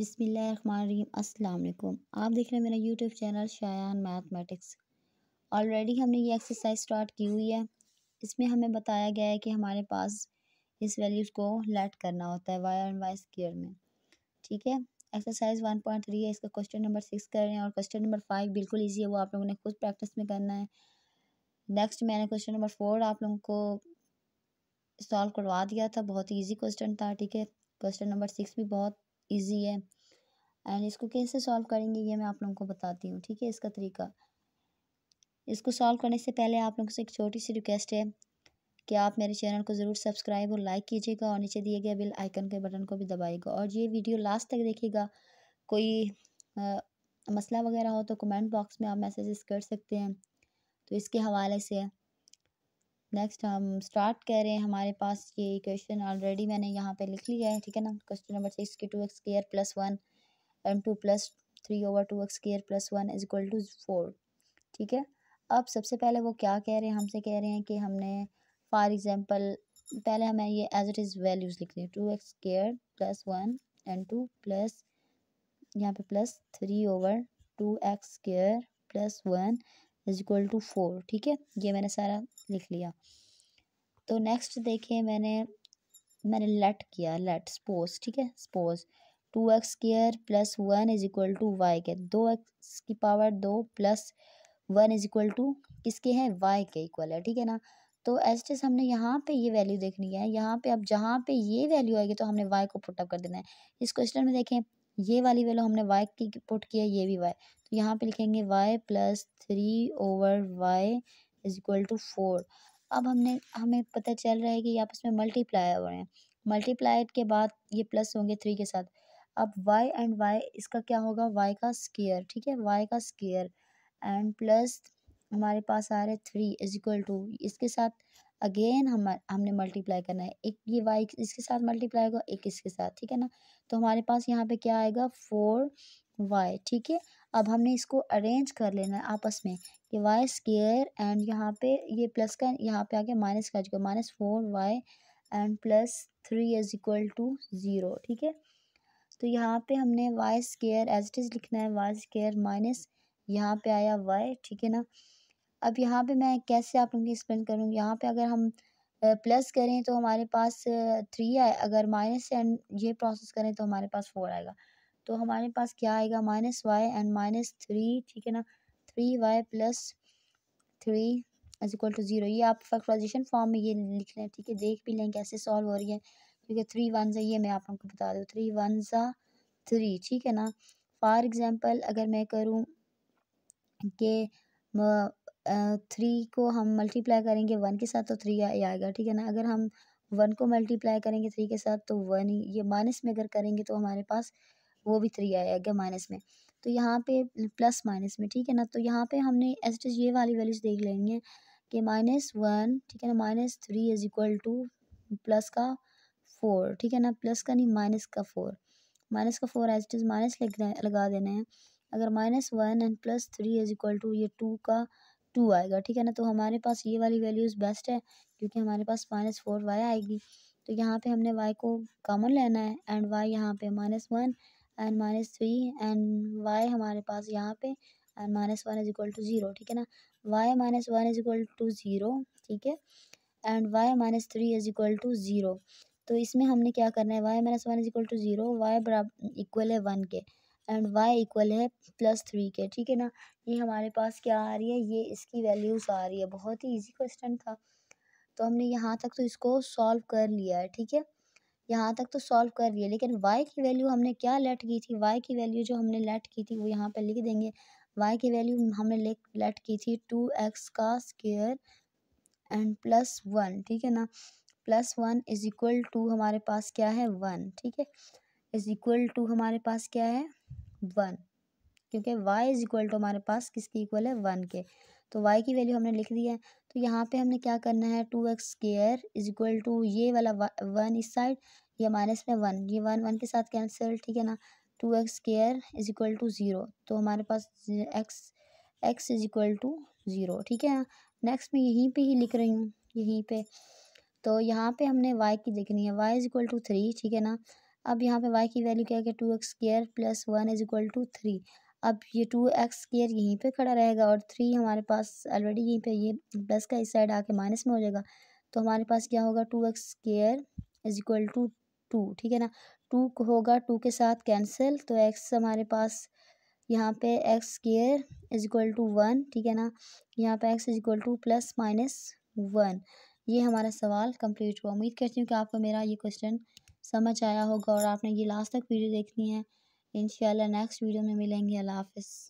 बिसमीम असलकुम आप देख रहे हैं मेरा YouTube channel Shayan mathematics already हमने ये एक्सरसाइज स्टार्ट की हुई है इसमें हमें बताया गया है कि हमारे पास इस वैल्यूज़ को लेट करना होता है वाई और वाई स्केयर में ठीक है एक्सरसाइज वन पॉइंट थ्री है इसका क्वेश्चन नंबर सिक्स कर रहे हैं और क्वेश्चन नंबर फाइव बिल्कुल ईजी है वो आप लोगों ने खुद प्रैक्टिस में करना है नेक्स्ट मैंने क्वेश्चन नंबर फोर आप लोगों को सॉल्व करवा दिया था बहुत ईजी क्वेश्चन था ठीक है क्वेश्चन नंबर सिक्स भी बहुत ईजी है एंड इसको कैसे सॉल्व करेंगे ये मैं आप लोगों को बताती हूँ ठीक है इसका तरीका इसको सॉल्व करने से पहले आप लोगों से एक छोटी सी रिक्वेस्ट है कि आप मेरे चैनल को ज़रूर सब्सक्राइब और लाइक कीजिएगा और नीचे दिए गए बिल आइकन के बटन को भी दबाइएगा और ये वीडियो लास्ट तक देखिएगा कोई आ, मसला वगैरह हो तो कमेंट बॉक्स में आप मैसेजेस कर सकते हैं तो इसके हवाले से नेक्स्ट हम स्टार्ट कह रहे हैं हमारे पास ये क्वेश्चन ऑलरेडी मैंने यहाँ पे लिख लिया है ठीक है ना क्वेश्चन नंबर सिक्स के two x square plus one and two plus three over two x square plus one is equal to four ठीक है अब सबसे पहले वो क्या कह रहे हैं हमसे कह रहे हैं कि हमने फॉर एग्ज़ाम्पल पहले हमें ये एज इट इज़ वैल्यूज़ लिखनी है two x square plus one and two plus यहाँ पे plus three over two x square plus one is equal to four ठीक है ये मैंने सारा लिख लिया तो नेक्स्ट देखिए मैंने मैंने लेट किया लेट सपोज ठीक है suppose two x square plus one is equal to y के दो एक्स की पावर दो plus one is equal to किसके हैं वाई के इक्वल है ठीक है ना तो एज इट हमने यहाँ पे ये वैल्यू देखनी है यहाँ पे अब जहाँ पे ये वैल्यू आएगी तो हमने वाई को पुटअप कर देना है इस क्वेश्चन में देखें ये वाली वैल्यू हमने वाई की पुट किया ये भी वाई तो यहाँ पे लिखेंगे y plus three over y is equal to four अब हमने हमें पता चल रहा है कि आपस में मल्टीप्लाई हो रहे हैं मल्टीप्लाई के बाद ये प्लस होंगे थ्री के साथ अब वाई एंड वाई इसका क्या होगा वाई का स्केयर ठीक है वाई का स्केयर एंड प्लस हमारे पास आ रहे थ्री इज इक्वल टू इसके साथ अगेन हम हमने मल्टीप्लाई करना है एक ये वाई इसके साथ मल्टीप्लाई होगा एक इसके साथ ठीक है ना तो हमारे पास यहाँ पे क्या आएगा फोर वाई ठीक है अब हमने इसको अरेंज कर लेना है आपस में कि वाई स्केयर एंड यहाँ पे ये प्लस का यहाँ पे आके माइनस का चुका minus four y and plus three is equal to zero ठीक है तो यहाँ पे हमने y square as it is लिखना है वाई स्केयर माइनस यहाँ पे आया वाई ठीक है ना अब यहाँ पे मैं कैसे आप लोगों को एक्सप्लेन करूँ यहाँ पे अगर हम प्लस करें तो हमारे पास थ्री आए अगर माइनस एंड ये प्रोसेस करें तो हमारे पास फोर आएगा तो हमारे पास क्या आएगा minus y and minus three ठीक है ना three y plus three is equal to zero ये आप फैक्ट्राइजेशन फॉर्म में ये लिख लें ठीक है देख भी लें कैसे सॉल्व हो रही है क्योंकि थ्री वन ज़ा ये मैं आप लोगों को बता दूँ थ्री वन ज़ा थ्री ठीक है ना फॉर एग्ज़ाम्पल अगर मैं करूँ कि थ्री को हम मल्टीप्लाई करेंगे वन के साथ तो थ्री आएगा ठीक है ना अगर हम वन को मल्टीप्लाई करेंगे थ्री के साथ तो वन ही ये माइनस में अगर करेंगे तो हमारे पास वो भी थ्री आएगा माइनस में तो यहाँ पे प्लस माइनस में ठीक है ना तो यहाँ पे हमने एस इज ये वाली वैल्यूज देख लेंगे कि माइनस वन ठीक है ना minus three is equal to plus का फोर ठीक है ना प्लस का नहीं माइनस का फोर माइनस का फोर एस इट माइनस लगा देना है अगर minus one and plus three is equal to ये टू का टू आएगा ठीक है ना तो हमारे पास ये वाली वैल्यूज़ बेस्ट है क्योंकि हमारे पास माइनस फोर वाई आएगी तो यहाँ पे हमने वाई को कॉमन लेना है एंड वाई यहाँ पे minus one and minus three and y हमारे पास यहाँ पे and minus one is equal to zero ठीक है ना y minus one is equal to zero ठीक है and y minus three is equal to zero तो इसमें हमने क्या करना है y minus one is equal to zero y बराबर इक्वल है वन के एंड वाई इक्वल है प्लस थ्री के ठीक है ना ये हमारे पास क्या आ रही है ये इसकी वैल्यूज़ आ रही है बहुत ही इजी क्वेश्चन था तो हमने यहाँ तक तो इसको सॉल्व कर लिया है ठीक है यहाँ तक तो सॉल्व कर लिया लेकिन वाई की वैल्यू हमने क्या लेट की थी वाई की वैल्यू जो हमने लेट की थी वो यहाँ पर लिख देंगे वाई की वैल्यू हमने लेट की थी टू एक्स का स्केयर एंड प्लस वन ठीक है ना plus one is equal to हमारे पास क्या है वन ठीक है इज़ इक्वल टू हमारे पास क्या है वन क्योंकि y इज़ इक्वल टू हमारे पास किसके इक्वल है वन के तो y की वैल्यू हमने लिख दी है तो यहाँ पे हमने क्या करना है two x square is equal to ये वाला वन इस साइड ये माइनस में वन ये वन वन के साथ कैंसिल ठीक है ना two x square is equal to zero तो हमारे पास x x is equal to zero ठीक है ना नेक्स्ट में यहीं पे ही लिख रही हूँ यहीं पे तो यहाँ पे हमने y की देखनी है y is equal to three ठीक है ना अब यहाँ पे वाई की वैल्यू क्या है two x square plus one is equal to three अब ये टू एक्स स्केयर यहीं पे खड़ा रहेगा और थ्री हमारे पास ऑलरेडी यहीं पे ये प्लस का इस साइड आके माइनस में हो जाएगा तो हमारे पास क्या होगा two x square is equal to two ठीक है ना टू होगा टू के साथ कैंसिल तो एक्स हमारे पास यहाँ पे x square is equal to one ठीक है ना यहाँ पे x is equal to plus minus one ये हमारा सवाल कंप्लीट हुआ उम्मीद करती हूँ कि आपको मेरा ये क्वेश्चन समझ आया होगा और आपने ये लास्ट तक वीडियो देखनी है इन नेक्स्ट वीडियो में मिलेंगे अल्लाह हाफिज़